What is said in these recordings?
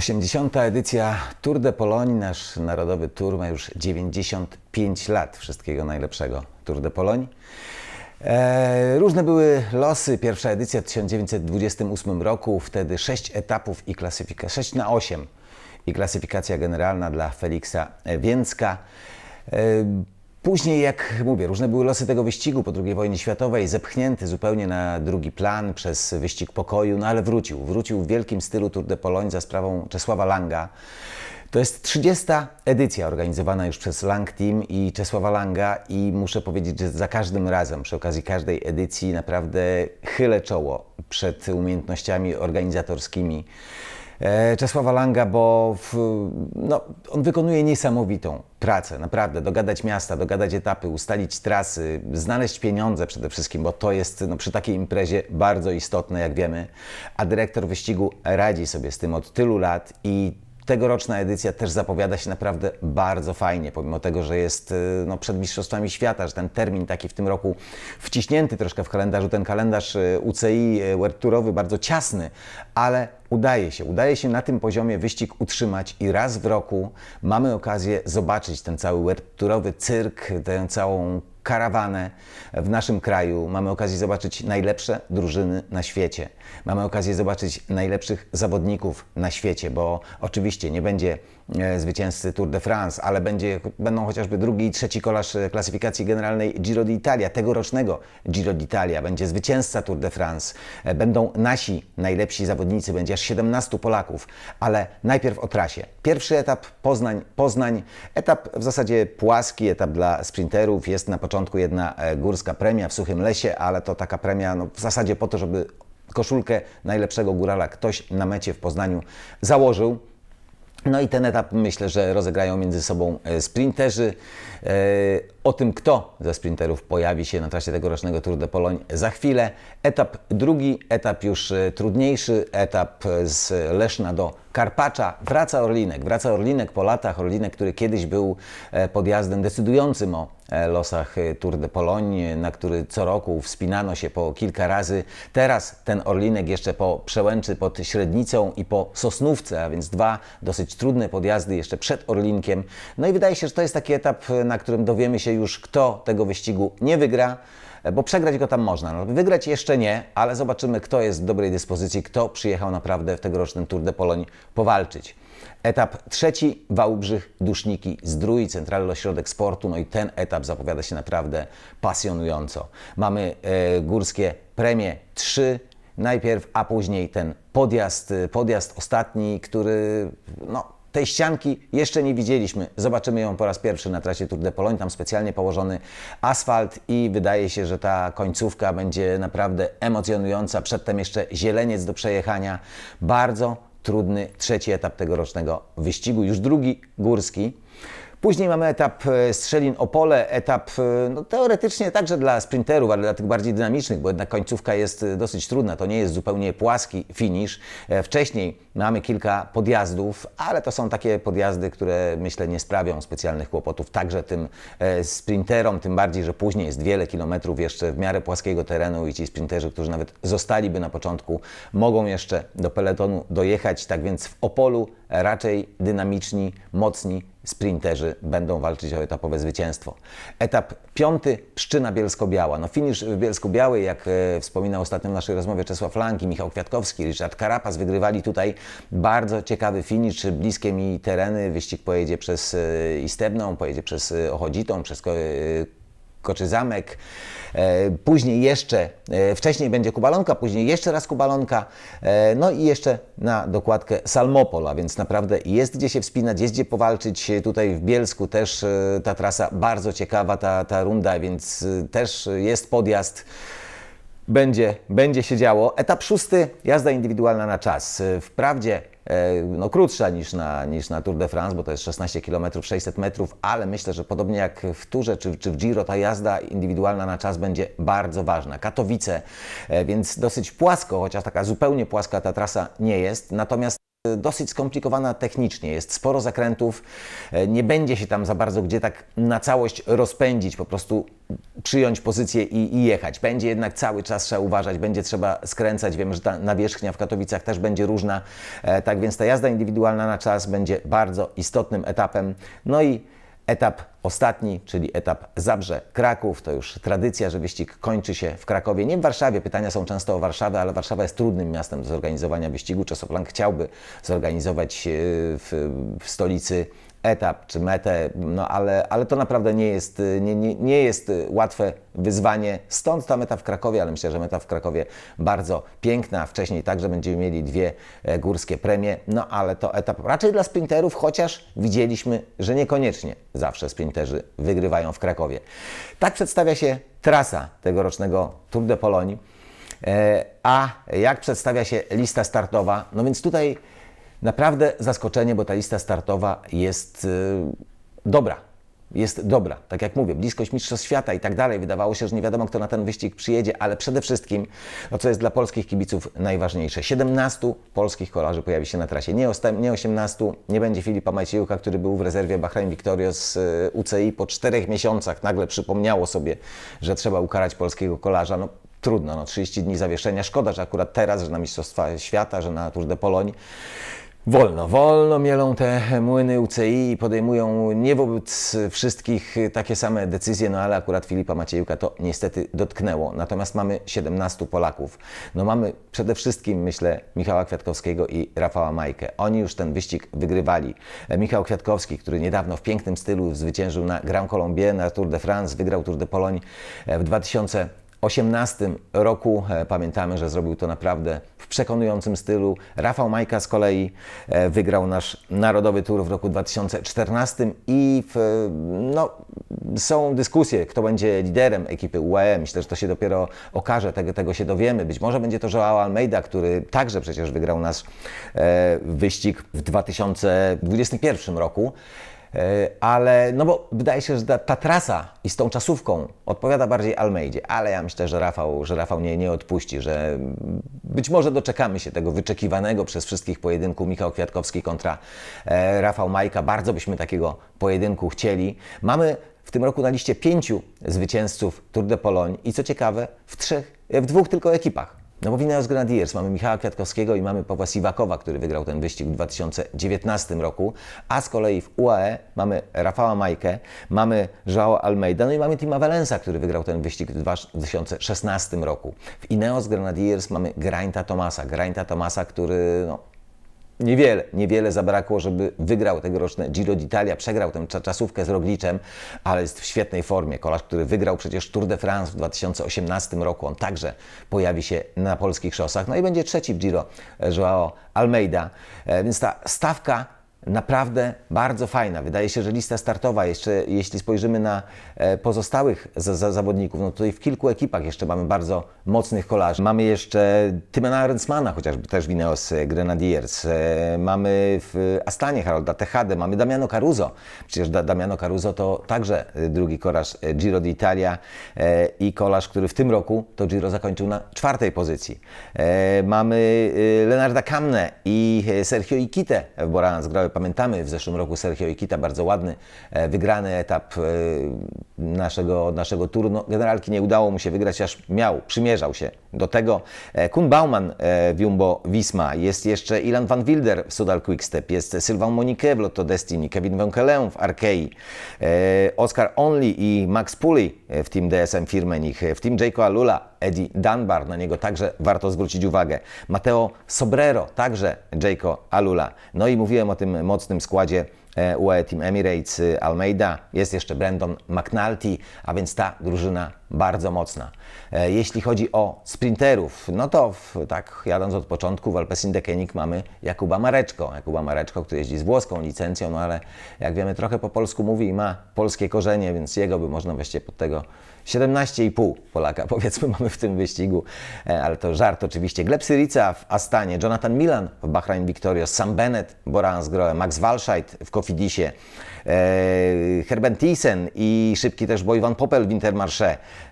80. edycja Tour de Poloni, nasz narodowy tour ma już 95 lat. Wszystkiego najlepszego Tour de Poloni. E, różne były losy. Pierwsza edycja w 1928 roku, wtedy 6 etapów i klasyfikacja 6 na 8 i klasyfikacja generalna dla Feliksa Więcka. E, Później, jak mówię, różne były losy tego wyścigu po II wojnie światowej, zepchnięty zupełnie na drugi plan przez wyścig pokoju, no ale wrócił. Wrócił w wielkim stylu Tour de Pologne za sprawą Czesława Langa. To jest 30. edycja organizowana już przez Lang Team i Czesława Langa i muszę powiedzieć, że za każdym razem, przy okazji każdej edycji naprawdę chylę czoło przed umiejętnościami organizatorskimi E, Czesława Langa, bo w, no, on wykonuje niesamowitą pracę, naprawdę. Dogadać miasta, dogadać etapy, ustalić trasy, znaleźć pieniądze przede wszystkim, bo to jest no, przy takiej imprezie bardzo istotne, jak wiemy. A dyrektor wyścigu radzi sobie z tym od tylu lat i tegoroczna edycja też zapowiada się naprawdę bardzo fajnie, pomimo tego, że jest y, no, przed Mistrzostwami Świata, że ten termin taki w tym roku wciśnięty troszkę w kalendarzu, ten kalendarz y, UCI y, World Tourowy bardzo ciasny, ale udaje się, udaje się na tym poziomie wyścig utrzymać i raz w roku mamy okazję zobaczyć ten cały World Tourowy cyrk, tę całą karawanę w naszym kraju. Mamy okazję zobaczyć najlepsze drużyny na świecie. Mamy okazję zobaczyć najlepszych zawodników na świecie, bo oczywiście nie będzie E, zwycięzcy Tour de France, ale będzie, będą chociażby drugi i trzeci kolarz e, klasyfikacji generalnej Giro d'Italia, tegorocznego Giro d'Italia, będzie zwycięzca Tour de France, e, będą nasi najlepsi zawodnicy, będzie aż 17 Polaków, ale najpierw o trasie. Pierwszy etap Poznań, Poznań, etap w zasadzie płaski, etap dla sprinterów, jest na początku jedna górska premia w suchym lesie, ale to taka premia no, w zasadzie po to, żeby koszulkę najlepszego górala ktoś na mecie w Poznaniu założył. No i ten etap myślę, że rozegrają między sobą e, sprinterzy. E, o tym, kto ze sprinterów pojawi się na trasie tegorocznego Tour de Poloń za chwilę. Etap drugi, etap już e, trudniejszy, etap z Leszna do Karpacza. Wraca Orlinek, wraca Orlinek po latach. Orlinek, który kiedyś był podjazdem decydującym o E, losach e, Tour de Pologne, na który co roku wspinano się po kilka razy. Teraz ten Orlinek jeszcze po Przełęczy pod Średnicą i po Sosnówce, a więc dwa dosyć trudne podjazdy jeszcze przed Orlinkiem. No i wydaje się, że to jest taki etap, e, na którym dowiemy się już, kto tego wyścigu nie wygra bo przegrać go tam można. No, wygrać jeszcze nie, ale zobaczymy, kto jest w dobrej dyspozycji, kto przyjechał naprawdę w tegorocznym Tour de Pologne powalczyć. Etap trzeci, Wałbrzych, Duszniki, Zdrój, Centralny Ośrodek Sportu. No i ten etap zapowiada się naprawdę pasjonująco. Mamy e, górskie premie 3 najpierw, a później ten podjazd, e, podjazd ostatni, który no, tej ścianki jeszcze nie widzieliśmy. Zobaczymy ją po raz pierwszy na trasie Tour de Pologne. Tam specjalnie położony asfalt i wydaje się, że ta końcówka będzie naprawdę emocjonująca. Przedtem jeszcze zieleniec do przejechania. Bardzo, trudny trzeci etap tegorocznego wyścigu, już drugi górski. Później mamy etap e, Strzelin Opole, etap e, no, teoretycznie także dla sprinterów, ale dla tych bardziej dynamicznych, bo jednak końcówka jest e, dosyć trudna, to nie jest zupełnie płaski finisz. Wcześniej Mamy kilka podjazdów, ale to są takie podjazdy, które myślę nie sprawią specjalnych kłopotów także tym e, sprinterom, tym bardziej, że później jest wiele kilometrów jeszcze w miarę płaskiego terenu i ci sprinterzy, którzy nawet zostaliby na początku, mogą jeszcze do peletonu dojechać. Tak więc w Opolu raczej dynamiczni, mocni sprinterzy będą walczyć o etapowe zwycięstwo. Etap piąty, Pszczyna Bielsko-Biała. No finisz w Bielsku-Białej, jak e, wspominał ostatnio w naszej rozmowie Czesław Lanki, Michał Kwiatkowski, Richard Karapas wygrywali tutaj bardzo ciekawy finisz, bliskie mi tereny. Wyścig pojedzie przez e, Istebną, pojedzie przez e, Ochodzitą, przez e, Koczy Zamek, później jeszcze, wcześniej będzie Kubalonka, później jeszcze raz Kubalonka, no i jeszcze na dokładkę Salmopol, a więc naprawdę jest gdzie się wspinać, jest gdzie powalczyć. Tutaj w Bielsku też ta trasa bardzo ciekawa, ta, ta runda, więc też jest podjazd będzie, będzie się działo. Etap szósty, jazda indywidualna na czas. Wprawdzie e, no, krótsza niż na, niż na Tour de France, bo to jest 16 km 600 metrów, ale myślę, że podobnie jak w Turze czy, czy w Giro, ta jazda indywidualna na czas będzie bardzo ważna. Katowice, e, więc dosyć płasko, chociaż taka zupełnie płaska ta trasa nie jest, natomiast dosyć skomplikowana technicznie, jest sporo zakrętów, e, nie będzie się tam za bardzo gdzie tak na całość rozpędzić, po prostu przyjąć pozycję i, i jechać. Będzie jednak cały czas trzeba uważać, będzie trzeba skręcać, wiem, że ta nawierzchnia w Katowicach też będzie różna, e, tak więc ta jazda indywidualna na czas będzie bardzo istotnym etapem, no i etap ostatni, czyli etap Zabrze-Kraków. To już tradycja, że wyścig kończy się w Krakowie, nie w Warszawie. Pytania są często o Warszawę, ale Warszawa jest trudnym miastem do zorganizowania wyścigu. Czasoplan chciałby zorganizować e, w, w stolicy etap czy metę, no ale, ale to naprawdę nie jest, nie, nie, nie jest łatwe wyzwanie. Stąd ta meta w Krakowie, ale myślę, że meta w Krakowie bardzo piękna. Wcześniej także będziemy mieli dwie e, górskie premie, no ale to etap raczej dla sprinterów, chociaż widzieliśmy, że niekoniecznie zawsze sprinterzy wygrywają w Krakowie. Tak przedstawia się trasa tegorocznego Tour de Polonii. E, a jak przedstawia się lista startowa? No więc tutaj Naprawdę zaskoczenie, bo ta lista startowa jest y, dobra. Jest dobra, tak jak mówię, bliskość Mistrzostw Świata i tak dalej. Wydawało się, że nie wiadomo, kto na ten wyścig przyjedzie, ale przede wszystkim, no co jest dla polskich kibiców najważniejsze, 17 polskich kolarzy pojawi się na trasie. Nie, nie 18, nie będzie Filipa Maciejuka, który był w rezerwie Bahrain Victorious y, UCI po czterech miesiącach. Nagle przypomniało sobie, że trzeba ukarać polskiego kolarza. No, trudno, no 30 dni zawieszenia. Szkoda, że akurat teraz, że na Mistrzostwa Świata, że na Tour de Pologne. Wolno, wolno mielą te młyny UCI i podejmują nie wobec wszystkich takie same decyzje, no ale akurat Filipa Maciejuka to niestety dotknęło. Natomiast mamy 17 Polaków. No mamy przede wszystkim, myślę, Michała Kwiatkowskiego i Rafała Majkę. Oni już ten wyścig wygrywali. E, Michał Kwiatkowski, który niedawno w pięknym stylu zwyciężył na Grand Colombie, na Tour de France, wygrał Tour de Pologne e, w 2000 2018 roku. E, pamiętamy, że zrobił to naprawdę w przekonującym stylu. Rafał Majka z kolei e, wygrał nasz Narodowy Tour w roku 2014 i w, no, są dyskusje, kto będzie liderem ekipy UAE. Myślę, że to się dopiero okaże, tego, tego się dowiemy. Być może będzie to Joao Almeida, który także przecież wygrał nasz e, wyścig w 2021 roku. E, ale no bo wydaje się, że ta, ta, trasa i z tą czasówką odpowiada bardziej Almeidzie, ale ja myślę, że Rafał, że Rafał nie, nie odpuści, że być może doczekamy się tego wyczekiwanego przez wszystkich pojedynku Michał Kwiatkowski kontra e, Rafał Majka. Bardzo byśmy takiego pojedynku chcieli. Mamy w tym roku na liście pięciu zwycięzców Tour de Pologne i co ciekawe w, trzech, e, w dwóch tylko ekipach. No bo Ineos Grenadiers mamy Michała Kwiatkowskiego i mamy Pawła Siwakowa, który wygrał ten wyścig w 2019 roku, a z kolei w UAE mamy Rafała Majkę, mamy João Almeida, no i mamy Tima Valensa, który wygrał ten wyścig w 2016 roku. W Ineos Grenadiers mamy Grainta Tomasa, Grainta Tomasa, który no, niewiele, niewiele zabrakło, żeby wygrał tegoroczne Giro d'Italia, przegrał tę czasówkę z Rogliczem, ale jest w świetnej formie. Kolarz, który wygrał przecież Tour de France w 2018 roku, on także pojawi się na polskich szosach. No i będzie trzeci w Giro, e, Joao Almeida. E, więc ta stawka Naprawdę bardzo fajna. Wydaje się, że lista startowa, jeszcze jeśli spojrzymy na e, pozostałych zawodników, no tutaj w kilku ekipach jeszcze mamy bardzo mocnych kolarzy. Mamy jeszcze Tymena Rensmana, chociażby też Wineos e, Grenadiers. E, mamy w Astanie Harolda Techadę, mamy Damiano Caruso. Przecież Damiano Caruso to także drugi kolarz Giro d'Italia i kolarz, który w tym roku to Giro zakończył na czwartej pozycji. Mamy Lenarda Kamne i Sergio Ikite w Borans grały Pamiętamy w zeszłym roku Sergio Ikita, bardzo ładny, e, wygrany etap e, naszego, naszego turu. No, generalki nie udało mu się wygrać, aż miał, przymierzał się do tego. E, Kun Bauman w Jumbo Visma, jest jeszcze Ilan van Wilder w Sudal Quickstep, jest Sylvain Monique w Lotto Destiny, Kevin Wonkelę w Arkei, Oscar Only i Max Puli w Team DSM Firmenich, w Team Jaco Alula Eddie Dunbar, na niego także warto zwrócić uwagę. Mateo Sobrero, także Jayco Alula. No i mówiłem o tym mocnym składzie UAE e, Team Emirates y, Almeida, jest jeszcze Brandon McNulty, a więc ta drużyna bardzo mocna. E, jeśli chodzi o sprinterów, no to w, tak jadąc od początku w Alpecin Dekenik mamy Jakuba Mareczko. Jakuba Mareczko, który jeździ z włoską licencją, no ale jak wiemy trochę po polsku mówi i ma polskie korzenie, więc jego by można właściwie pod tego 17,5 Polaka powiedzmy mamy w tym wyścigu, e, ale to żart oczywiście. Gleb Syrica w Astanie, Jonathan Milan w Bahrain Victorio, Sam Bennett, Boran Grohe, Max Walscheid w Kofi Fidisie. E, Herben Thyssen i szybki też Bojwan Popel w Intermarché.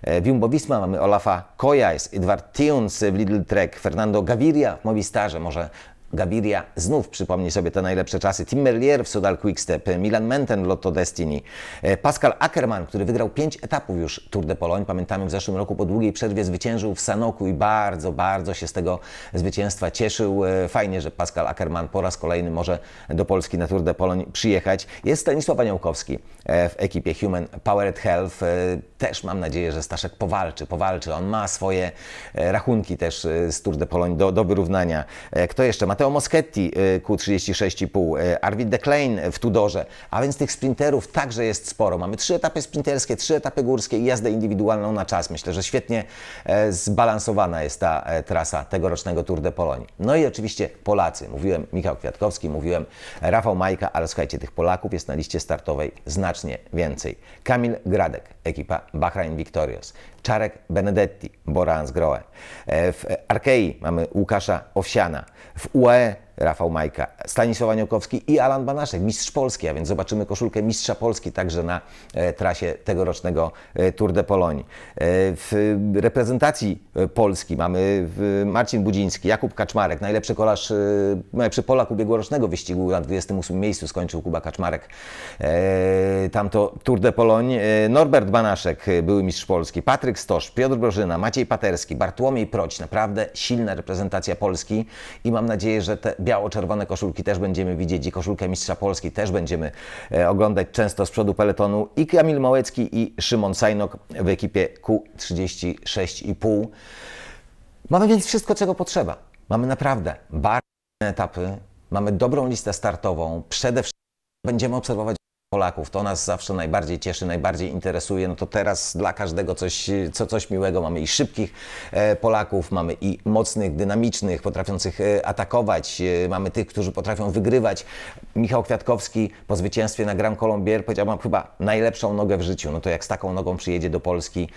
E, Jumbo Visma mamy Olafa Kojajs, Edward Tunes w Lidl Trek, Fernando Gaviria w Movistarze. Może Gaviria znów przypomni sobie te najlepsze czasy. Tim Merlier w Sudal Quickstep, Milan Menten w Lotto Destiny, e, Pascal Ackermann, który wygrał pięć etapów już Tour de Pologne. Pamiętamy w zeszłym roku po długiej przerwie zwyciężył w Sanoku i bardzo, bardzo się z tego zwycięstwa cieszył. E, fajnie, że Pascal Ackermann po raz kolejny może do Polski na Tour de Pologne przyjechać. Jest Stanisław Aniołkowski e, w ekipie Human Powered Health. Też mam nadzieję, że Staszek powalczy, powalczy. On ma swoje rachunki też z Tour de Pologne do, do wyrównania. Kto jeszcze ma Matteo Moschetti y, Q36,5, y, Arvid de Klein w Tudorze, a więc tych sprinterów także jest sporo. Mamy trzy etapy sprinterskie, trzy etapy górskie i jazdę indywidualną na czas. Myślę, że świetnie e, zbalansowana jest ta e, trasa tegorocznego Tour de Polonii. No i oczywiście Polacy. Mówiłem Michał Kwiatkowski, mówiłem Rafał Majka, ale słuchajcie, tych Polaków jest na liście startowej znacznie więcej. Kamil Gradek, ekipa Bahrain Victorious. Czarek Benedetti, Borans Groe. E, w Arkei mamy Łukasza Owsiana. W UE Rafał Majka, Stanisław Aniokowski i Alan Banaszek, mistrz Polski, a więc zobaczymy koszulkę mistrza Polski także na e, trasie tegorocznego e, Tour de Pologne. E, w reprezentacji Polski mamy Marcin Budziński, Jakub Kaczmarek, najlepszy kolarz, najlepszy Polak ubiegłorocznego wyścigu na 28 miejscu skończył Kuba Kaczmarek. Tamto Tour de Pologne. Norbert Banaszek, były mistrz Polski, Patryk Stosz, Piotr Brożyna, Maciej Paterski, Bartłomiej Proć, naprawdę silna reprezentacja Polski i mam nadzieję, że te biało-czerwone koszulki też będziemy widzieć i koszulkę Mistrza Polski też będziemy e, oglądać często z przodu peletonu i Kamil Małecki i Szymon Sajnok w ekipie Q36,5. Mamy więc wszystko, czego potrzeba. Mamy naprawdę bardzo etapy, mamy dobrą listę startową, przede wszystkim będziemy obserwować Polaków. To nas zawsze najbardziej cieszy, najbardziej interesuje. No to teraz dla każdego coś, co, coś miłego. Mamy i szybkich e, Polaków, mamy i mocnych, dynamicznych, potrafiących e, atakować, e, mamy tych, którzy potrafią wygrywać. Michał Kwiatkowski po zwycięstwie na Gran Colombier powiedział, mam chyba najlepszą nogę w życiu. No to jak z taką nogą przyjedzie do Polski,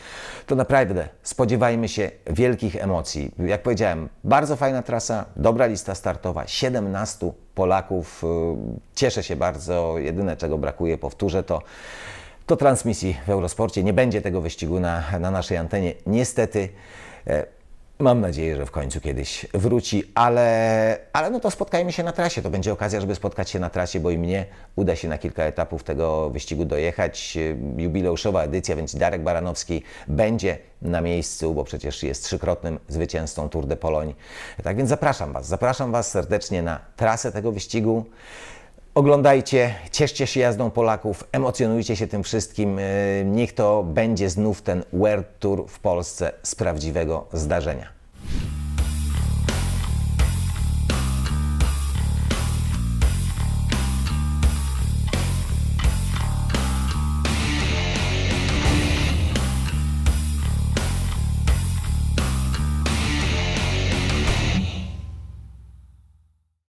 to naprawdę spodziewajmy się wielkich emocji. Jak powiedziałem, bardzo fajna trasa, dobra lista startowa, 17 Polaków. Y, cieszę się bardzo. Jedyne, czego brakuje, powtórzę to, to transmisji w Eurosporcie. Nie będzie tego wyścigu na, na naszej antenie, niestety. E, Mam nadzieję, że w końcu kiedyś wróci, ale, ale no to spotkajmy się na trasie. To będzie okazja, żeby spotkać się na trasie, bo i mnie uda się na kilka etapów tego wyścigu dojechać. Jubileuszowa edycja, więc Darek Baranowski będzie na miejscu, bo przecież jest trzykrotnym zwycięzcą Tour de Poloń. Tak więc zapraszam Was, zapraszam Was serdecznie na trasę tego wyścigu. Oglądajcie, cieszcie się jazdą Polaków, emocjonujcie się tym wszystkim. E, niech to będzie znów ten World Tour w Polsce z prawdziwego zdarzenia.